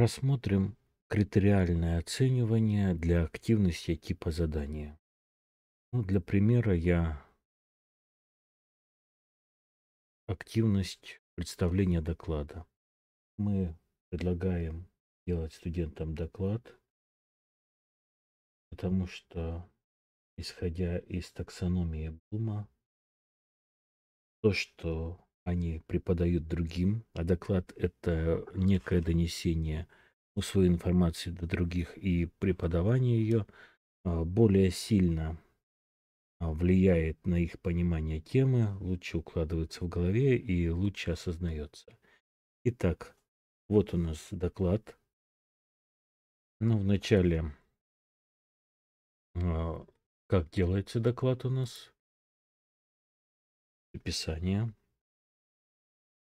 Рассмотрим критериальное оценивание для активности типа задания. Ну, для примера я активность представления доклада. Мы предлагаем делать студентам доклад, потому что, исходя из таксономии Блума, то, что они преподают другим, а доклад – это некое донесение – ну, свою информацию до других и преподавание ее а, более сильно а, влияет на их понимание темы, лучше укладывается в голове и лучше осознается. Итак, вот у нас доклад. Ну, вначале, а, как делается доклад у нас? Описание.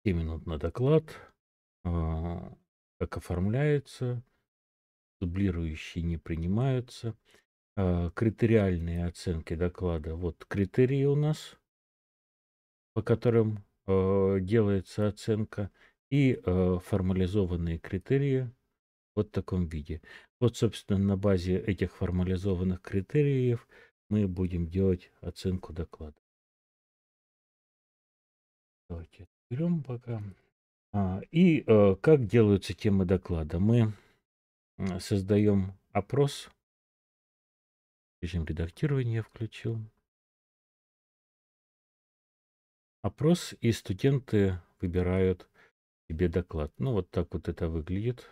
7 минут на доклад как оформляются, дублирующие не принимаются. А, критериальные оценки доклада. Вот критерии у нас, по которым а, делается оценка, и а, формализованные критерии вот в таком виде. Вот, собственно, на базе этих формализованных критериев мы будем делать оценку доклада. Давайте берем пока. А, и э, как делаются темы доклада? Мы создаем опрос. Режим редактирования включил. Опрос, и студенты выбирают тебе доклад. Ну, вот так вот это выглядит.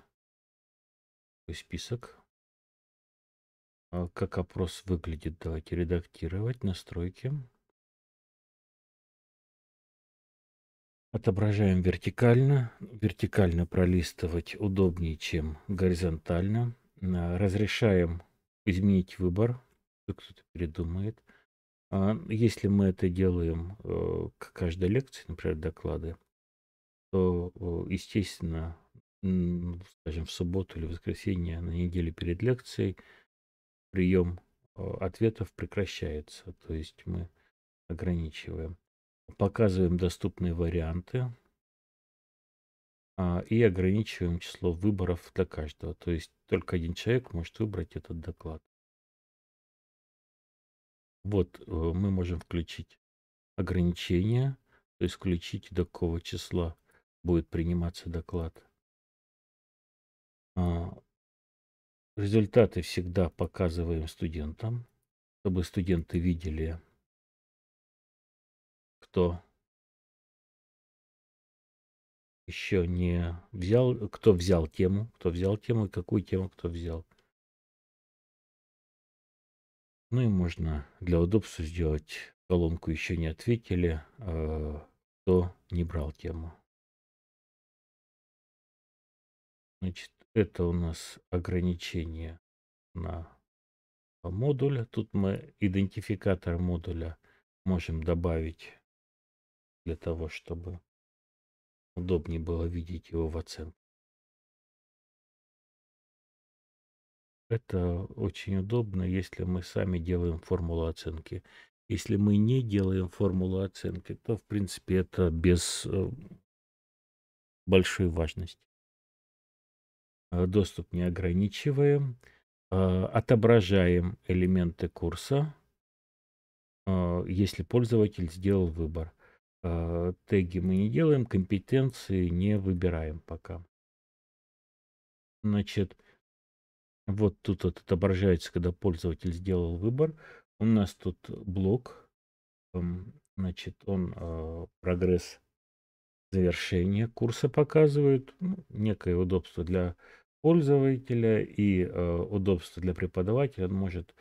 Такой список. А, как опрос выглядит, давайте редактировать, Настройки. Отображаем вертикально. Вертикально пролистывать удобнее, чем горизонтально. Э, разрешаем изменить выбор. Кто-то передумает. А, если мы это делаем э, к каждой лекции, например, доклады, то, э, естественно, скажем, в субботу или воскресенье на неделю перед лекцией прием ответов прекращается. То есть мы ограничиваем. Показываем доступные варианты а, и ограничиваем число выборов для каждого. То есть только один человек может выбрать этот доклад. Вот э, мы можем включить ограничение, то есть включить до какого числа будет приниматься доклад. А, результаты всегда показываем студентам, чтобы студенты видели кто еще не взял, кто взял тему, кто взял тему и какую тему кто взял. Ну и можно для удобства сделать колонку еще не ответили, э, кто не брал тему. Значит, это у нас ограничение на модуль. Тут мы идентификатор модуля можем добавить для того, чтобы удобнее было видеть его в оценке. Это очень удобно, если мы сами делаем формулу оценки. Если мы не делаем формулу оценки, то, в принципе, это без э, большой важности. Э, доступ не ограничиваем. Э, отображаем элементы курса, если пользователь сделал выбор. Э, теги мы не делаем, компетенции не выбираем пока. Значит, вот тут вот отображается, когда пользователь сделал выбор. У нас тут блок, эм, значит, он э, прогресс завершения курса показывает. Ну, некое удобство для пользователя и э, удобство для преподавателя. Он может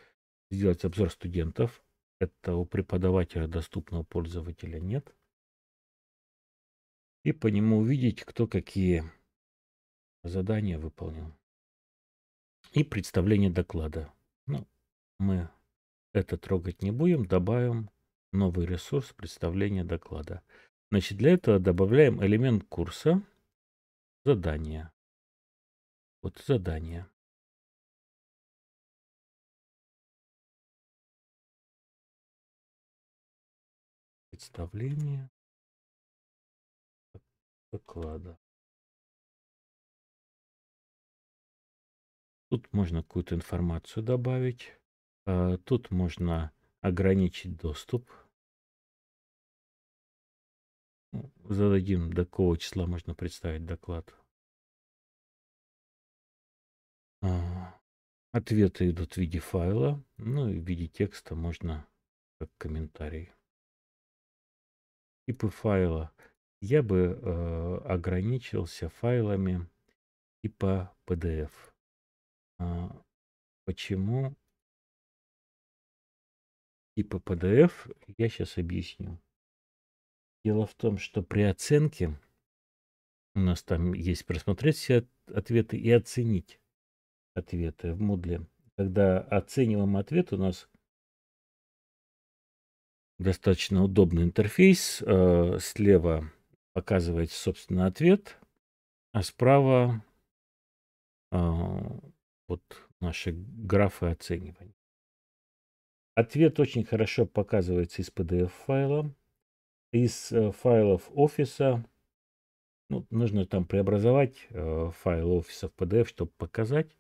сделать обзор студентов. Это у преподавателя доступного пользователя нет и по нему увидеть, кто какие задания выполнил. И представление доклада. Ну, мы это трогать не будем, добавим новый ресурс представления доклада. Значит, для этого добавляем элемент курса задание. Вот задание. Представление доклада. Тут можно какую-то информацию добавить. А, тут можно ограничить доступ. Ну, зададим, до какого числа можно представить доклад. А, ответы идут в виде файла, ну и в виде текста можно как комментарий. Типы файла я бы э, ограничился файлами типа PDF. А, почему типа PDF, я сейчас объясню. Дело в том, что при оценке у нас там есть просмотреть все ответы и оценить ответы в Moodle. Когда оцениваем ответ, у нас достаточно удобный интерфейс. Э, слева показывает собственно, ответ, а справа э, вот наши графы оценивания. Ответ очень хорошо показывается из PDF-файла, из э, файлов офиса. Ну, нужно там преобразовать э, файл офиса в PDF, чтобы показать.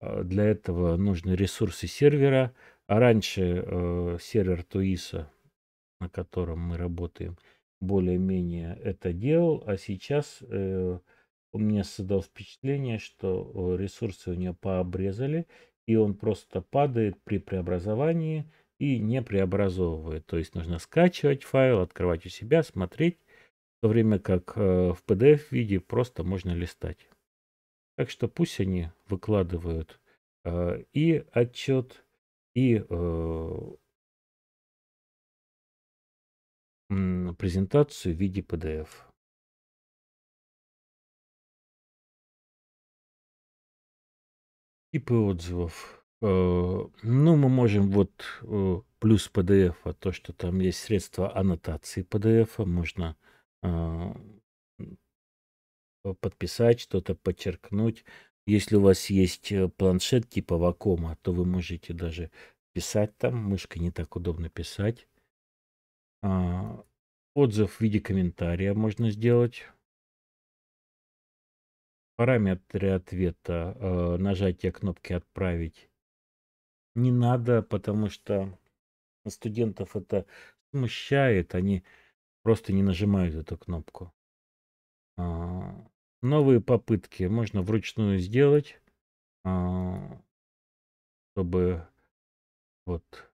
Э, для этого нужны ресурсы сервера. А раньше э, сервер Туиса, на котором мы работаем, более-менее это делал, а сейчас э, у меня создал впечатление, что э, ресурсы у нее пообрезали, и он просто падает при преобразовании и не преобразовывает. То есть нужно скачивать файл, открывать у себя, смотреть, в то время как э, в PDF-виде просто можно листать. Так что пусть они выкладывают э, и отчет, и э, презентацию в виде PDF. Типы отзывов. Э, ну, мы можем вот э, плюс PDF, а то, что там есть средства аннотации PDF, а можно а, подписать, что-то подчеркнуть. Если у вас есть э, планшет типа Вакома, то вы можете даже писать там. Мышкой не так удобно писать. А, отзыв в виде комментария можно сделать. Параметры ответа, э, нажатие кнопки «Отправить» не надо, потому что студентов это смущает, они просто не нажимают эту кнопку. А, новые попытки можно вручную сделать, чтобы вот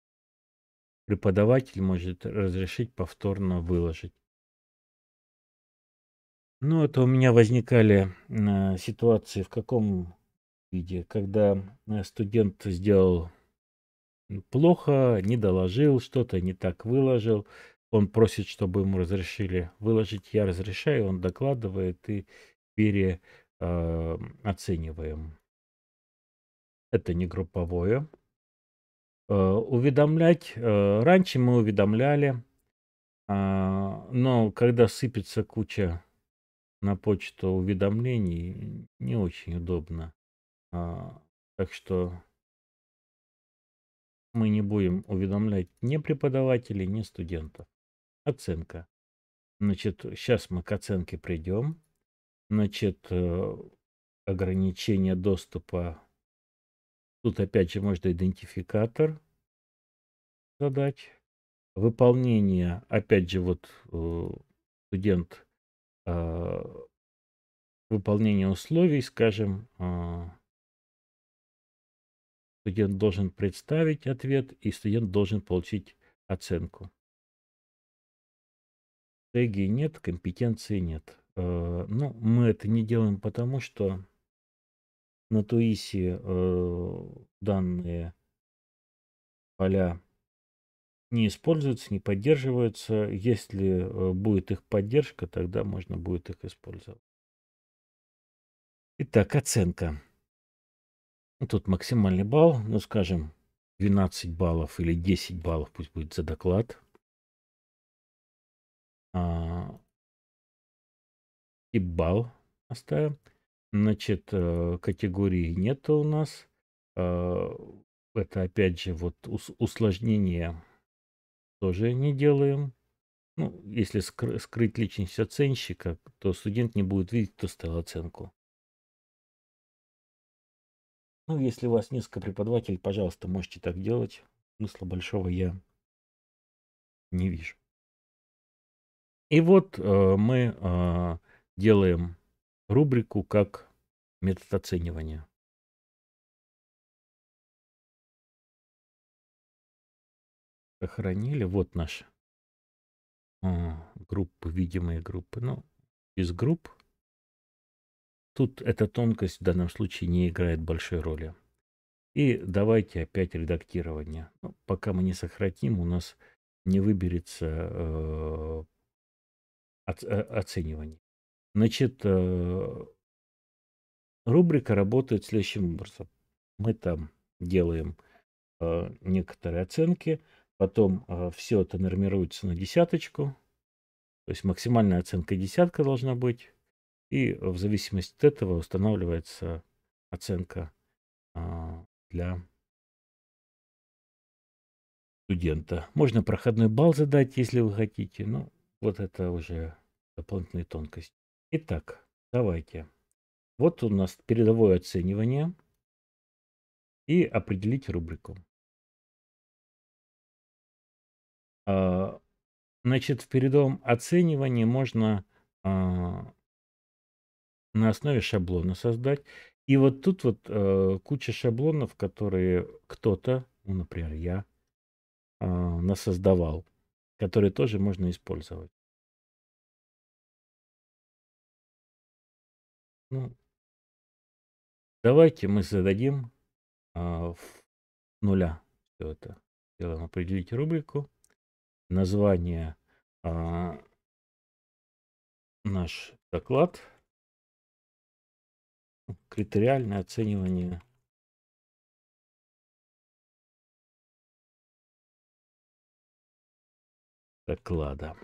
Преподаватель может разрешить повторно выложить. Ну, это у меня возникали э, ситуации в каком виде, когда э, студент сделал плохо, не доложил, что-то не так выложил. Он просит, чтобы ему разрешили выложить. Я разрешаю, он докладывает и переоцениваем. Э, это не групповое. Э, уведомлять. Э, раньше мы уведомляли, а, но когда сыпется куча на почту уведомлений, не очень удобно. А, так что мы не будем уведомлять ни преподавателей, ни студентов. Оценка. Значит, сейчас мы к оценке придем. Значит, э, ограничение доступа Тут опять же можно идентификатор задать Выполнение, опять же, вот э, студент э, выполнение условий, скажем, э, студент должен представить ответ и студент должен получить оценку. Теги нет, компетенции нет. Но ну, мы это не делаем потому, что на Туисе э, данные поля не используются, не поддерживаются. Если э, будет их поддержка, тогда можно будет их использовать. Итак, оценка. Ну, тут максимальный балл, ну скажем, 12 баллов или 10 баллов пусть будет за доклад. А, и балл оставим. Значит, э, категории нет у нас. Э, это опять же вот усложнение тоже не делаем. Ну, если скрыть личность оценщика, то студент не будет видеть, кто ставил оценку. Ну, если у вас несколько преподавателей, пожалуйста, можете так делать. Смысла большого я не вижу. И вот э, мы э, делаем рубрику как метод оценивания. Сохранили. Вот наш а, группы, видимые группы. но ну, без групп. Тут эта тонкость в данном случае не играет большой роли. И давайте опять редактирование. Ну, пока мы не сократим, у нас не выберется э, э оценивание. Значит, э, рубрика работает следующим образом. Мы там делаем э, некоторые оценки, потом э, все это нормируется на десяточку, то есть максимальная оценка десятка должна быть, и в зависимости от этого устанавливается оценка а, для студента. Можно проходной балл задать, если вы хотите, но вот это уже дополнительная тонкость. Итак, давайте. Вот у нас передовое оценивание. И определить рубрику. А, значит, в передовом оценивании можно а, на основе шаблона создать. И вот тут вот э, куча шаблонов, которые кто-то, ну, например, я, а, насоздавал, которые тоже можно использовать. Ну, давайте мы зададим а, в нуля все это. Делаем определить рубрику. Название а, наш доклад. Ну, критериальное оценивание доклада.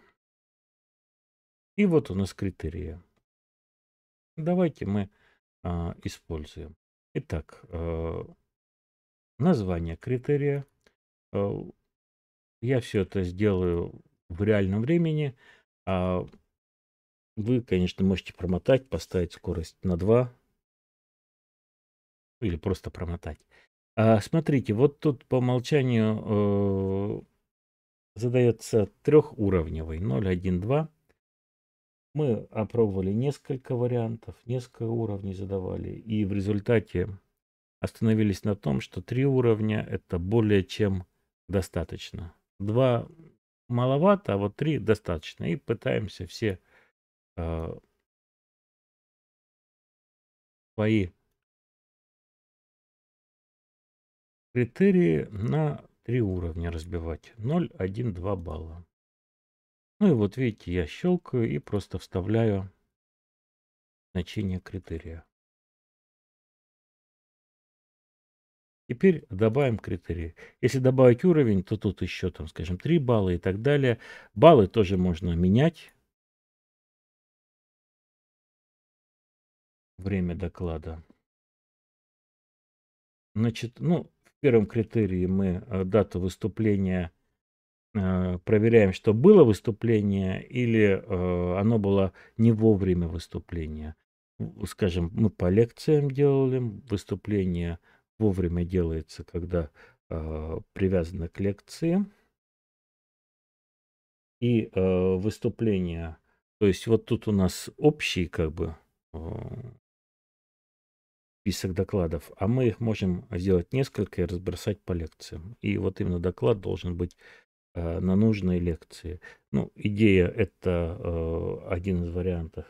И вот у нас критерии. Давайте мы а, используем. Итак, а, название критерия. А, я все это сделаю в реальном времени. А вы, конечно, можете промотать, поставить скорость на 2. Или просто промотать. А, смотрите, вот тут по умолчанию э, задается трехуровневый 0, 1, 2. Мы опробовали несколько вариантов, несколько уровней задавали, и в результате остановились на том, что три уровня это более чем достаточно. Два маловато, а вот три достаточно. И пытаемся все э, свои критерии на три уровня разбивать. 0, 1, 2 балла. Ну и вот видите, я щелкаю и просто вставляю значение критерия. Теперь добавим критерии. Если добавить уровень, то тут еще, там, скажем, 3 балла и так далее. Баллы тоже можно менять. Время доклада. Значит, ну, в первом критерии мы э, дату выступления Э, проверяем, что было выступление или э, оно было не вовремя выступления. Скажем, мы по лекциям делали, выступление вовремя делается, когда э, привязано к лекции. И выступление, то есть вот тут у нас общий как бы список докладов, а мы их можем сделать несколько и разбросать по лекциям. И вот именно доклад должен быть Э, на нужные лекции. Ну, идея – это э, один из вариантов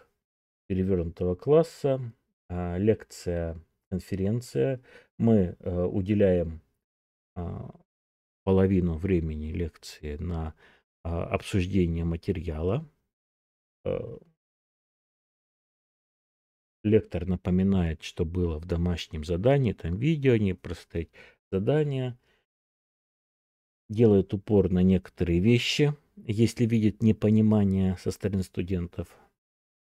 перевернутого класса. А, лекция, конференция. Мы э, уделяем а, половину времени лекции на а, обсуждение материала. Лектор напоминает, что было в домашнем задании, там видео, не простоять задания – делает упор на некоторые вещи, если видит непонимание со стороны студентов.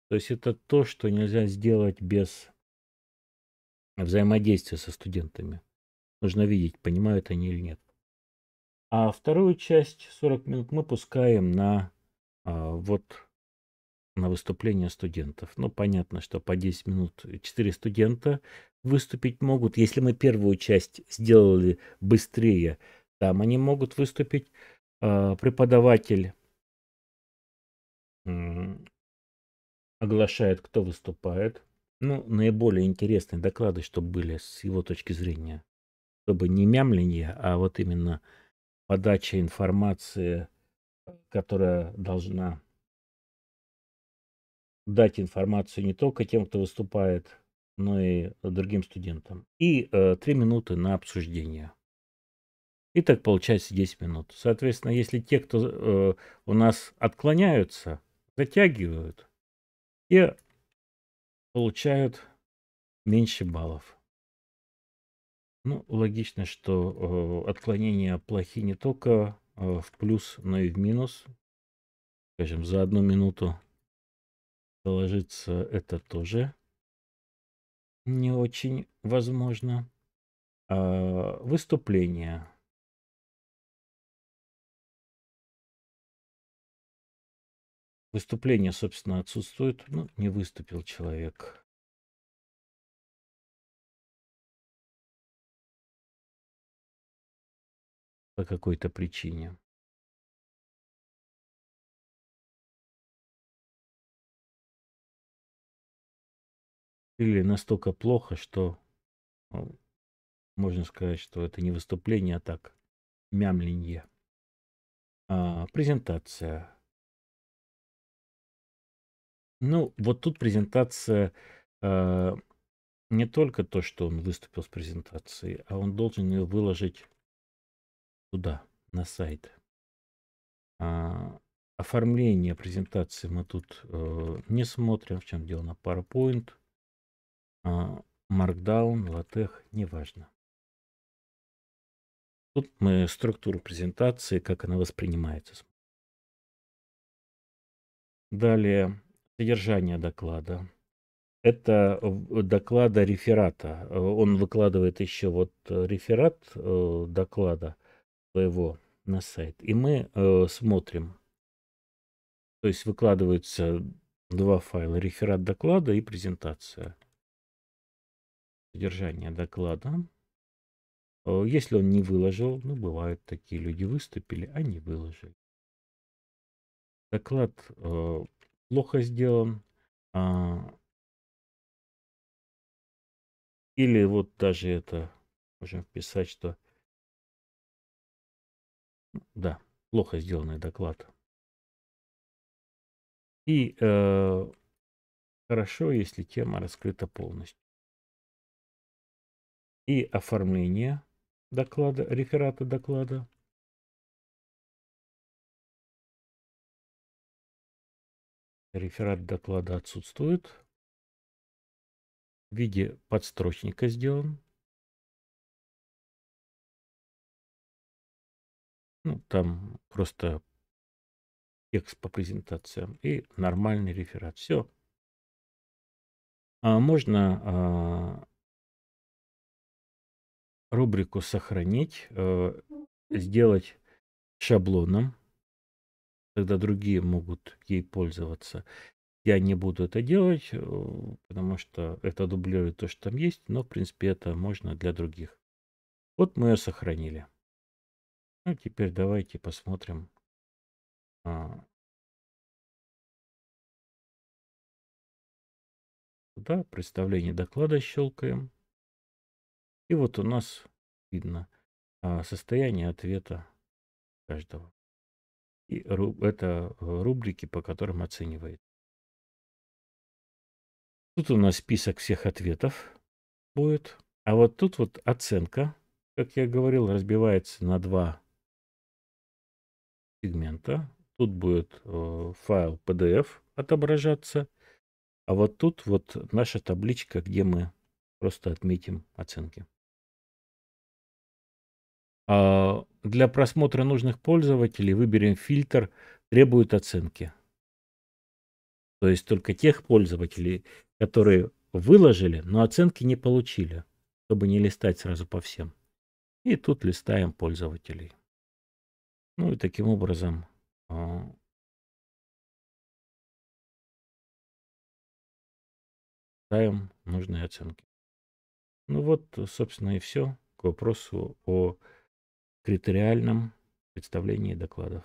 То есть это то, что нельзя сделать без взаимодействия со студентами. Нужно видеть, понимают они или нет. А вторую часть, 40 минут, мы пускаем на а, вот на выступление студентов. Ну, понятно, что по 10 минут 4 студента выступить могут. Если мы первую часть сделали быстрее, там они могут выступить э, преподаватель. Оглашает, кто выступает. Ну, наиболее интересные доклады, чтобы были с его точки зрения. Чтобы не мямление, а вот именно подача информации, которая должна дать информацию не только тем, кто выступает, но и другим студентам. И э, 3 минуты на обсуждение. И так получается 10 минут. Соответственно, если те, кто э, у нас отклоняются, затягивают и получают меньше баллов. Ну, логично, что э, отклонения плохи не только э, в плюс, но и в минус. Скажем, за одну минуту доложиться это тоже не очень возможно. А выступление Выступление, собственно, отсутствует. Ну, не выступил человек. По какой-то причине. Или настолько плохо, что ну, можно сказать, что это не выступление, а так мямленье. А, презентация ну, вот тут презентация э, не только то, что он выступил с презентацией, а он должен ее выложить туда, на сайт. А, оформление презентации мы тут э, не смотрим, в чем дело на PowerPoint, а, Markdown, LaTeX, неважно. Тут мы структуру презентации, как она воспринимается. Далее Содержание доклада. Это доклада реферата. Э, он выкладывает еще вот э, реферат э, доклада своего на сайт. И мы смотрим. То есть выкладываются два файла. Реферат доклада и презентация. Содержание доклада. Если он не выложил, ну, бывают такие люди выступили, а не выложили. Доклад плохо сделан. А... Или вот даже это можем писать, что да, плохо сделанный доклад. И э, хорошо, если тема раскрыта полностью. И оформление доклада, реферата доклада. Реферат доклада отсутствует. В виде подстрочника сделан. Ну, там просто текст по презентациям и нормальный реферат. Все. А можно а, рубрику сохранить, а, сделать шаблоном тогда другие могут ей пользоваться. Я не буду это делать, э, потому что это дублирует то, что там есть, но, в принципе, это можно для других. Вот мы ее сохранили. Ну, теперь давайте посмотрим. А. Да, представление доклада щелкаем. И вот у нас видно а, состояние ответа каждого. И это э, рубрики, по которым оценивает. Тут у нас список всех ответов будет. А вот тут вот оценка, как я говорил, разбивается на два сегмента. Тут будет э, файл PDF отображаться. А вот тут вот наша табличка, где мы просто отметим оценки. А для просмотра нужных пользователей выберем фильтр «Требует оценки». То есть только тех пользователей, которые выложили, но оценки не получили, чтобы не листать сразу по всем. И тут листаем пользователей. Ну и таким образом а, ставим нужные оценки. Ну вот, собственно, и все к вопросу о критериальном представлении докладов.